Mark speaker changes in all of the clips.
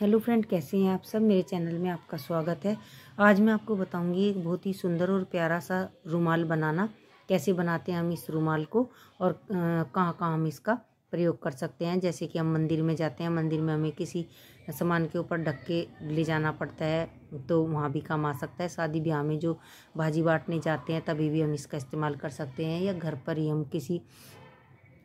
Speaker 1: hello friend कैसे हैं आप सब मेरे चैनल में आपका स्वागत है आज मैं आपको बताऊंगी एक बहुत ही सुंदर और प्यारा सा रुमाल बनाना कैसे बनाते हैं हम इस रुमाल को और कहाँ कहाँ हम इसका प्रयोग कर सकते हैं जैसे कि हम मंदिर में जाते हैं मंदिर में हमें किसी सामान के ऊपर ढक के ले जाना पड़ता है तो वहाँ भी काम आ सकता है शादी ब्याह में जो भाजी बांटने जाते हैं तभी भी हम इसका इस्तेमाल कर सकते हैं या घर पर ही हम किसी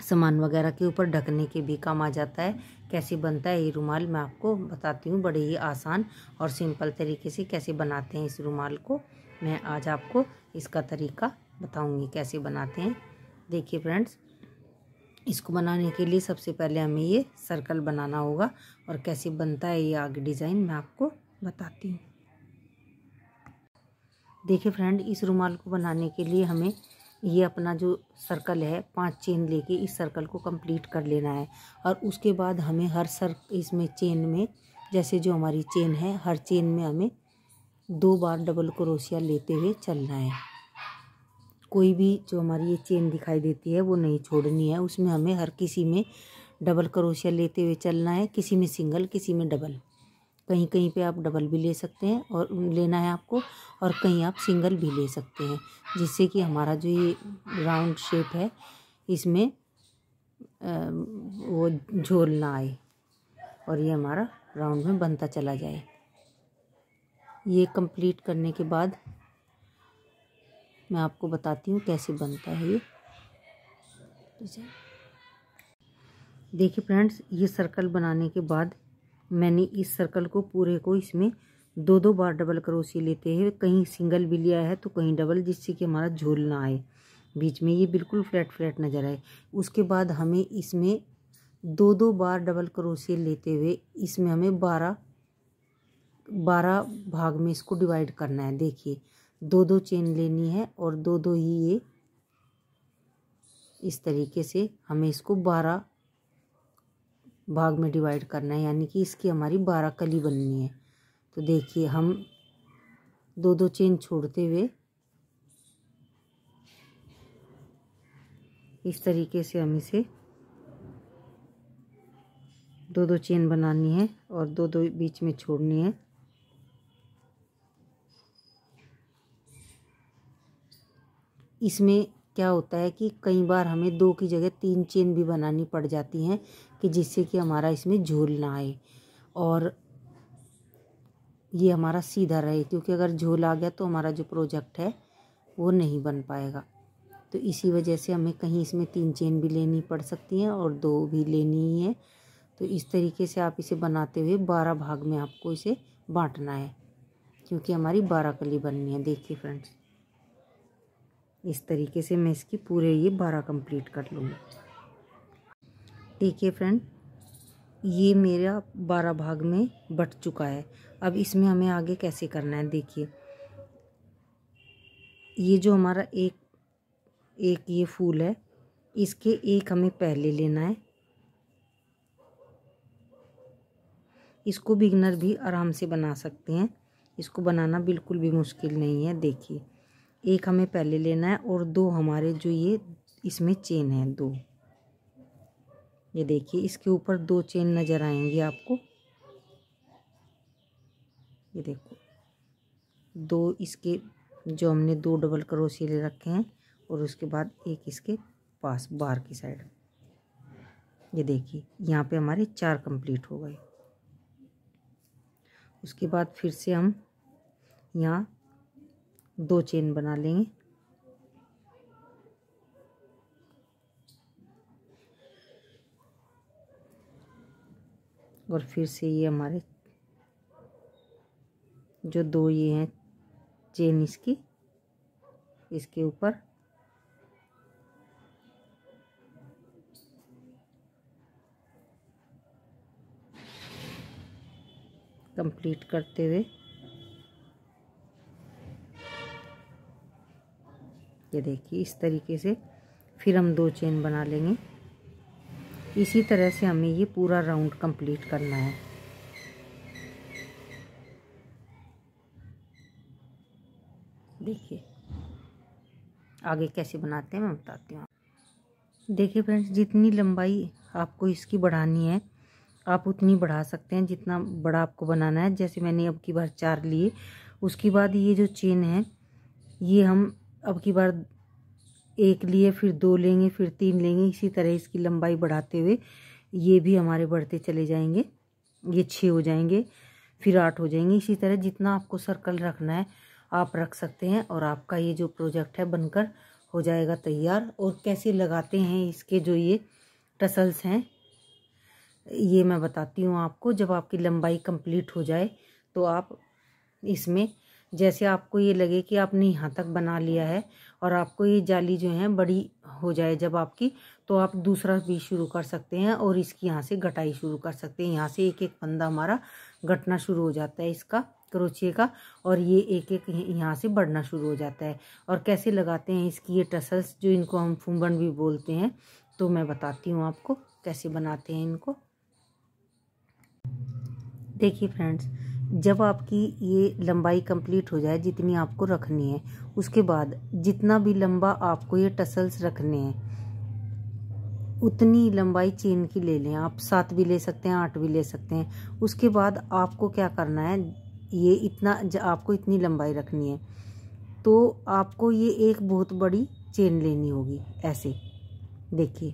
Speaker 1: सामान वगैरह के ऊपर ढकने के भी काम आ जाता है कैसे बनता है ये रुमाल मैं आपको बताती हूँ बड़े ही आसान और सिंपल तरीके से कैसे बनाते हैं इस रुमाल को मैं आज आपको इसका तरीका बताऊँगी कैसे बनाते हैं देखिए फ्रेंड्स इसको बनाने के लिए सबसे पहले हमें ये सर्कल बनाना होगा और कैसे बनता है ये आगे डिज़ाइन मैं आपको बताती हूँ देखिए फ्रेंड इस रुमाल को बनाने के लिए हमें ये अपना जो सर्कल है पांच चेन लेके इस सर्कल को कंप्लीट कर लेना है और उसके बाद हमें हर सर इसमें चेन में जैसे जो हमारी चेन है हर चेन में हमें दो बार डबल क्रोशिया लेते हुए चलना है कोई भी जो हमारी ये चेन दिखाई देती है वो नहीं छोड़नी है उसमें हमें हर किसी में डबल क्रोशिया लेते हुए चलना है किसी में सिंगल किसी में डबल कहीं कहीं पे आप डबल भी ले सकते हैं और लेना है आपको और कहीं आप सिंगल भी ले सकते हैं जिससे कि हमारा जो ये राउंड शेप है इसमें वो झोल ना आए और ये हमारा राउंड में बनता चला जाए ये कंप्लीट करने के बाद मैं आपको बताती हूँ कैसे बनता है ये देखिए फ्रेंड्स ये सर्कल बनाने के बाद मैंने इस सर्कल को पूरे को इसमें दो दो बार डबल करोसी लेते हैं कहीं सिंगल भी लिया है तो कहीं डबल जिससे कि हमारा झोल ना आए बीच में ये बिल्कुल फ्लैट फ्लैट नज़र आए उसके बाद हमें इसमें दो दो बार डबल क्रोशिया लेते हुए इसमें हमें बारह बारह भाग में इसको डिवाइड करना है देखिए दो दो चेन लेनी है और दो दो ही ये इस तरीके से हमें इसको बारह भाग में डिवाइड करना है यानी कि इसकी हमारी बारह कली बननी है तो देखिए हम दो दो चेन छोड़ते हुए इस तरीके से हम इसे दो दो चेन बनानी है और दो दो बीच में छोड़नी है इसमें क्या होता है कि कई बार हमें दो की जगह तीन चेन भी बनानी पड़ जाती हैं कि जिससे कि हमारा इसमें झूल ना आए और ये हमारा सीधा रहे क्योंकि अगर झोल आ गया तो हमारा जो प्रोजेक्ट है वो नहीं बन पाएगा तो इसी वजह से हमें कहीं इसमें तीन चेन भी लेनी पड़ सकती हैं और दो भी लेनी ही है तो इस तरीके से आप इसे बनाते हुए बारह भाग में आपको इसे बांटना है क्योंकि हमारी बारह कली बननी है देखिए फ्रेंड्स इस तरीके से मैं इसकी पूरे ये बारह कंप्लीट कर लूँगी देखिए फ्रेंड ये मेरा बारह भाग में बट चुका है अब इसमें हमें आगे कैसे करना है देखिए ये जो हमारा एक एक ये फूल है इसके एक हमें पहले लेना है इसको बिगनर भी आराम से बना सकते हैं इसको बनाना बिल्कुल भी मुश्किल नहीं है देखिए एक हमें पहले लेना है और दो हमारे जो ये इसमें चेन है दो ये देखिए इसके ऊपर दो चेन नज़र आएंगी आपको ये देखो दो इसके जो हमने दो डबल ले रखे हैं और उसके बाद एक इसके पास बाहर की साइड ये देखिए यहाँ पे हमारे चार कंप्लीट हो गए उसके बाद फिर से हम यहाँ दो चेन बना लेंगे और फिर से ये हमारे जो दो ये हैं चेन इसकी इसके ऊपर कंप्लीट करते हुए ये देखिए इस तरीके से फिर हम दो चेन बना लेंगे इसी तरह से हमें ये पूरा राउंड कंप्लीट करना है देखिए आगे कैसे बनाते हैं मैं बताती हूँ देखिए फ्रेंड्स जितनी लंबाई आपको इसकी बढ़ानी है आप उतनी बढ़ा सकते हैं जितना बड़ा आपको बनाना है जैसे मैंने अब की बार चार लिए उसके बाद ये जो चेन है ये हम अब की बार एक लिए फिर दो लेंगे फिर तीन लेंगे इसी तरह इसकी लंबाई बढ़ाते हुए ये भी हमारे बढ़ते चले जाएंगे ये छः हो जाएंगे फिर आठ हो जाएंगे इसी तरह जितना आपको सर्कल रखना है आप रख सकते हैं और आपका ये जो प्रोजेक्ट है बनकर हो जाएगा तैयार और कैसे लगाते हैं इसके जो ये टसल्स हैं ये मैं बताती हूँ आपको जब आपकी लंबाई कंप्लीट हो जाए तो आप इसमें जैसे आपको ये लगे कि आपने यहाँ तक बना लिया है और आपको ये जाली जो है बड़ी हो जाए जब आपकी तो आप दूसरा भी शुरू कर सकते हैं और इसकी यहाँ से घटाई शुरू कर सकते हैं यहाँ से एक एक फंदा हमारा घटना शुरू हो जाता है इसका क्रोचिए का और ये एक एक यहाँ से बढ़ना शुरू हो जाता है और कैसे लगाते हैं इसकी ये टसल्स जो इनको हम फूमबन भी बोलते हैं तो मैं बताती हूँ आपको कैसे बनाते हैं इनको देखिए फ्रेंड्स जब आपकी ये लंबाई कंप्लीट हो जाए जितनी आपको रखनी है उसके बाद जितना भी लंबा आपको ये टसल्स रखने हैं उतनी लंबाई चेन की ले लें आप सात भी ले सकते हैं आठ भी ले सकते हैं उसके बाद आपको क्या करना है ये इतना आपको इतनी लंबाई रखनी है तो आपको ये एक बहुत बड़ी चेन लेनी होगी ऐसे देखिए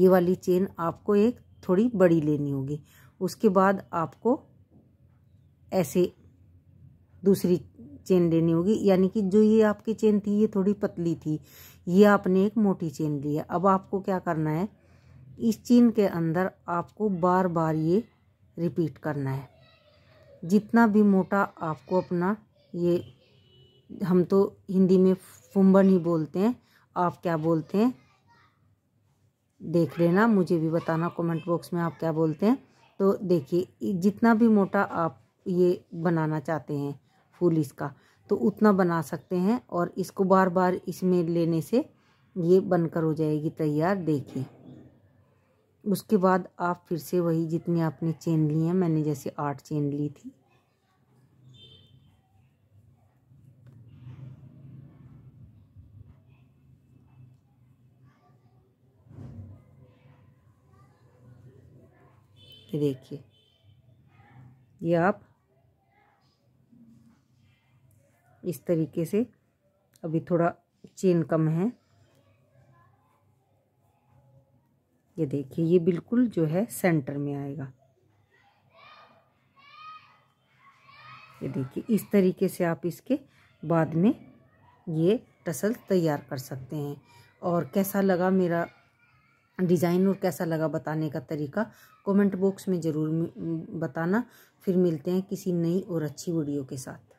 Speaker 1: ये वाली चेन आपको एक थोड़ी बड़ी लेनी होगी उसके बाद आपको ऐसे दूसरी चेन लेनी होगी यानी कि जो ये आपकी चेन थी ये थोड़ी पतली थी ये आपने एक मोटी चेन ली है अब आपको क्या करना है इस चेन के अंदर आपको बार बार ये रिपीट करना है जितना भी मोटा आपको अपना ये हम तो हिंदी में फुम्बन ही बोलते हैं आप क्या बोलते हैं देख लेना मुझे भी बताना कमेंट बॉक्स में आप क्या बोलते हैं तो देखिए जितना भी मोटा आप ये बनाना चाहते हैं फूल इसका तो उतना बना सकते हैं और इसको बार बार इसमें लेने से ये बनकर हो जाएगी तैयार देखिए उसके बाद आप फिर से वही जितनी आपने चेन ली है मैंने जैसे आठ चेन ली थी ये देखिए ये आप इस तरीके से अभी थोड़ा चेन कम है ये देखिए ये बिल्कुल जो है सेंटर में आएगा ये देखिए इस तरीके से आप इसके बाद में ये टसल तैयार कर सकते हैं और कैसा लगा मेरा डिज़ाइन और कैसा लगा बताने का तरीका कमेंट बॉक्स में ज़रूर बताना फिर मिलते हैं किसी नई और अच्छी वीडियो के साथ